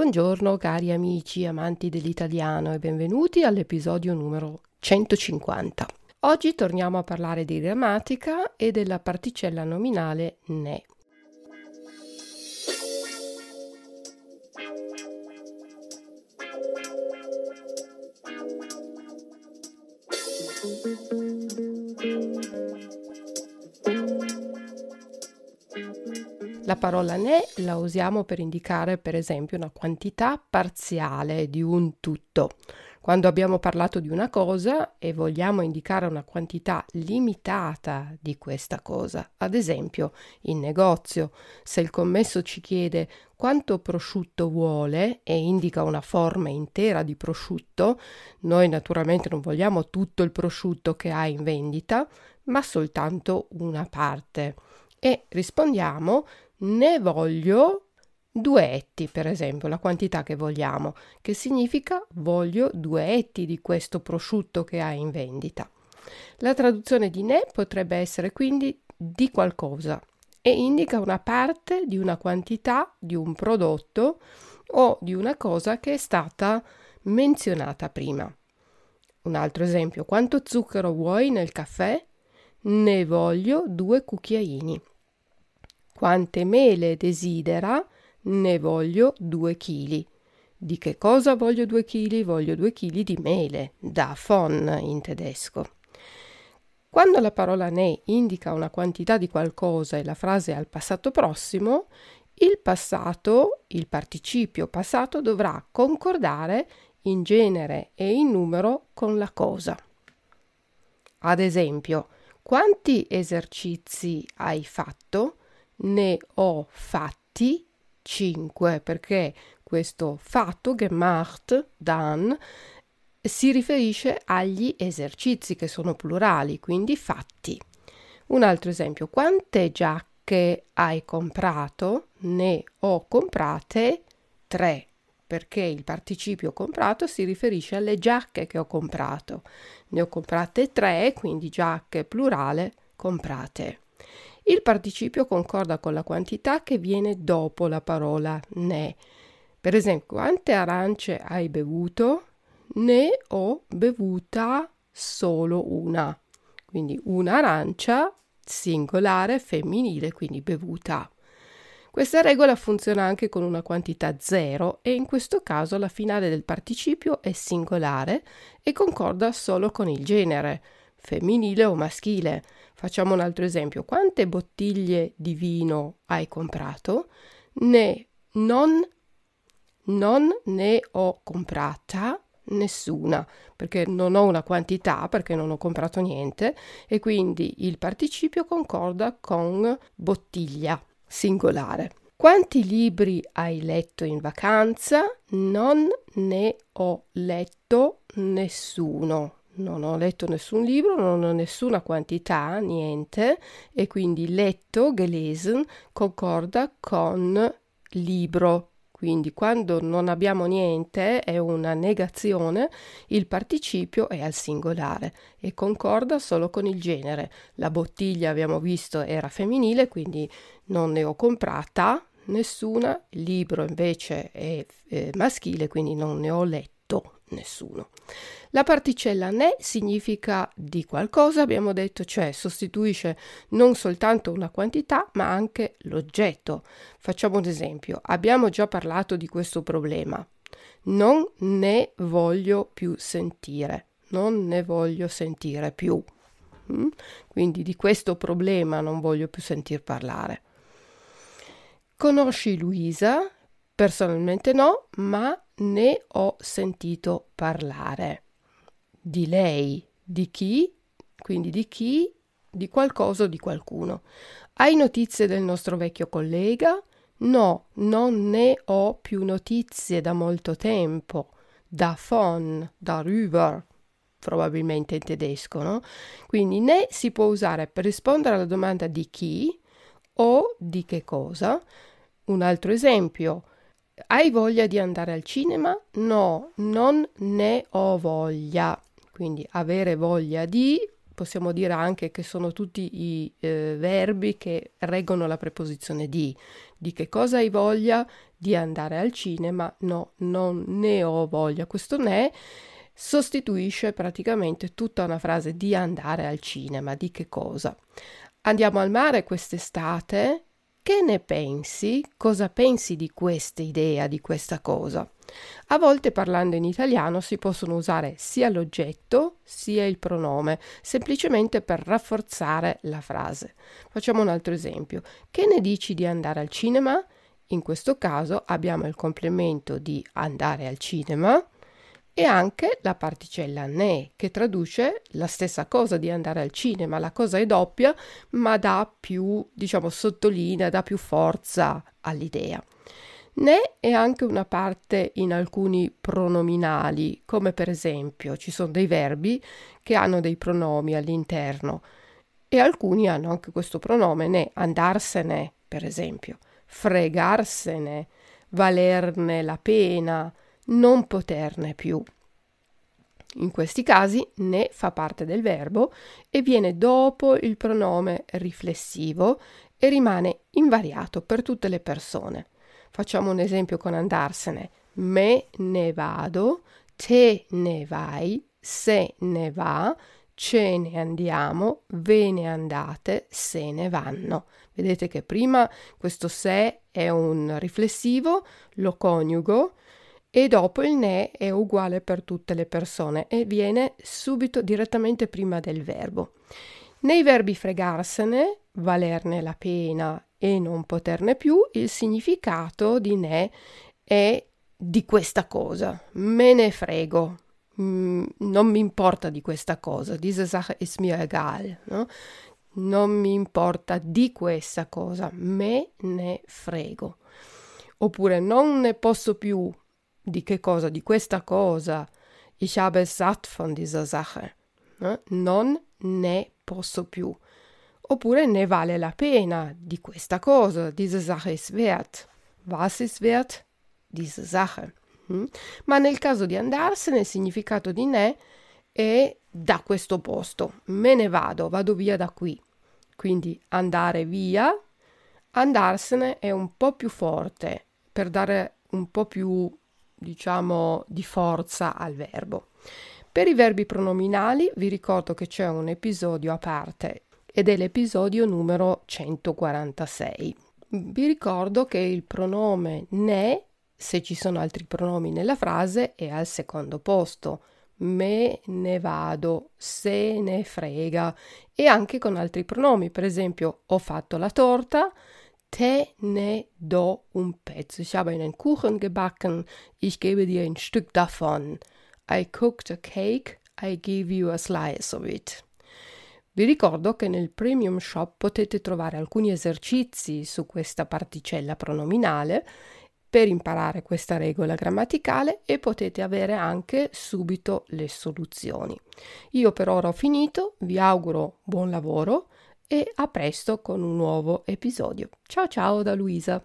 Buongiorno cari amici amanti dell'italiano e benvenuti all'episodio numero 150. Oggi torniamo a parlare di grammatica e della particella nominale ne. La parola ne la usiamo per indicare per esempio una quantità parziale di un tutto. Quando abbiamo parlato di una cosa e vogliamo indicare una quantità limitata di questa cosa, ad esempio in negozio, se il commesso ci chiede quanto prosciutto vuole e indica una forma intera di prosciutto, noi naturalmente non vogliamo tutto il prosciutto che ha in vendita, ma soltanto una parte e rispondiamo ne voglio due etti, per esempio, la quantità che vogliamo, che significa voglio due etti di questo prosciutto che hai in vendita. La traduzione di ne potrebbe essere quindi di qualcosa e indica una parte di una quantità di un prodotto o di una cosa che è stata menzionata prima. Un altro esempio, quanto zucchero vuoi nel caffè? Ne voglio due cucchiaini. Quante mele desidera? Ne voglio due chili. Di che cosa voglio due chili? Voglio due chili di mele, da von in tedesco. Quando la parola ne indica una quantità di qualcosa e la frase è al passato prossimo, il passato, il participio passato dovrà concordare in genere e in numero con la cosa. Ad esempio, quanti esercizi hai fatto? ne ho fatti 5 perché questo fatto gemacht, dan, si riferisce agli esercizi che sono plurali, quindi fatti. Un altro esempio, quante giacche hai comprato? Ne ho comprate 3 perché il participio comprato si riferisce alle giacche che ho comprato. Ne ho comprate 3, quindi giacche plurale comprate. Il participio concorda con la quantità che viene dopo la parola ne. Per esempio, quante arance hai bevuto? Ne ho bevuta solo una. Quindi un'arancia singolare femminile, quindi bevuta. Questa regola funziona anche con una quantità zero e in questo caso la finale del participio è singolare e concorda solo con il genere femminile o maschile. Facciamo un altro esempio. Quante bottiglie di vino hai comprato? Ne non, non ne ho comprata nessuna, perché non ho una quantità, perché non ho comprato niente e quindi il participio concorda con bottiglia singolare. Quanti libri hai letto in vacanza? Non ne ho letto nessuno non ho letto nessun libro, non ho nessuna quantità, niente, e quindi letto, gelesen, concorda con libro. Quindi quando non abbiamo niente è una negazione, il participio è al singolare e concorda solo con il genere. La bottiglia abbiamo visto era femminile, quindi non ne ho comprata nessuna, il libro invece è eh, maschile, quindi non ne ho letto nessuno. La particella ne significa di qualcosa, abbiamo detto, cioè sostituisce non soltanto una quantità, ma anche l'oggetto. Facciamo un esempio, abbiamo già parlato di questo problema. Non ne voglio più sentire, non ne voglio sentire più. Mm? Quindi di questo problema non voglio più sentir parlare. Conosci Luisa? Personalmente no, ma ne ho sentito parlare. Di lei, di chi? Quindi di chi, di qualcosa o di qualcuno. Hai notizie del nostro vecchio collega? No, non ne ho più notizie da molto tempo. Da von, da rüber, probabilmente in tedesco, no? Quindi né si può usare per rispondere alla domanda di chi o di che cosa. Un altro esempio, hai voglia di andare al cinema? No, non ne ho voglia. Quindi avere voglia di, possiamo dire anche che sono tutti i eh, verbi che reggono la preposizione di. Di che cosa hai voglia? Di andare al cinema? No, non ne ho voglia. Questo ne sostituisce praticamente tutta una frase di andare al cinema. Di che cosa? Andiamo al mare quest'estate? Che ne pensi? Cosa pensi di questa idea, di questa cosa? A volte parlando in italiano si possono usare sia l'oggetto sia il pronome, semplicemente per rafforzare la frase. Facciamo un altro esempio. Che ne dici di andare al cinema? In questo caso abbiamo il complemento di andare al cinema e anche la particella ne, che traduce la stessa cosa di andare al cinema, la cosa è doppia, ma dà più, diciamo, sottolinea, dà più forza all'idea. Ne è anche una parte in alcuni pronominali, come per esempio ci sono dei verbi che hanno dei pronomi all'interno e alcuni hanno anche questo pronome ne, andarsene, per esempio, fregarsene, valerne la pena, non poterne più. In questi casi ne fa parte del verbo e viene dopo il pronome riflessivo e rimane invariato per tutte le persone. Facciamo un esempio con andarsene. Me ne vado, te ne vai, se ne va, ce ne andiamo, ve ne andate, se ne vanno. Vedete che prima questo se è un riflessivo, lo coniugo e dopo il ne è uguale per tutte le persone e viene subito direttamente prima del verbo. Nei verbi fregarsene, valerne la pena e non poterne più, il significato di ne è di questa cosa, me ne frego, mm, non mi importa di questa cosa, diese Sache ist mir egal, no? non mi importa di questa cosa, me ne frego. Oppure non ne posso più, di che cosa? Di questa cosa. Ich habe satt von dieser Sache. Eh? Non ne posso più. Oppure ne vale la pena di questa cosa. Diese Sache ist wert. Was ist wert? Diese Sache. Mm? Ma nel caso di andarsene, il significato di ne è da questo posto. Me ne vado, vado via da qui. Quindi andare via, andarsene è un po' più forte per dare un po' più diciamo, di forza al verbo. Per i verbi pronominali vi ricordo che c'è un episodio a parte ed è l'episodio numero 146. Vi ricordo che il pronome ne, se ci sono altri pronomi nella frase, è al secondo posto. Me ne vado, se ne frega e anche con altri pronomi, per esempio ho fatto la torta, te ne do un um pezzo. Ich habe einen Kuchen gebacken, ich gebe dir ein Stück davon. I cooked a cake, I give you a slice of it. Vi ricordo che nel Premium Shop potete trovare alcuni esercizi su questa particella pronominale per imparare questa regola grammaticale e potete avere anche subito le soluzioni. Io per ora ho finito, vi auguro buon lavoro e a presto con un nuovo episodio. Ciao ciao da Luisa.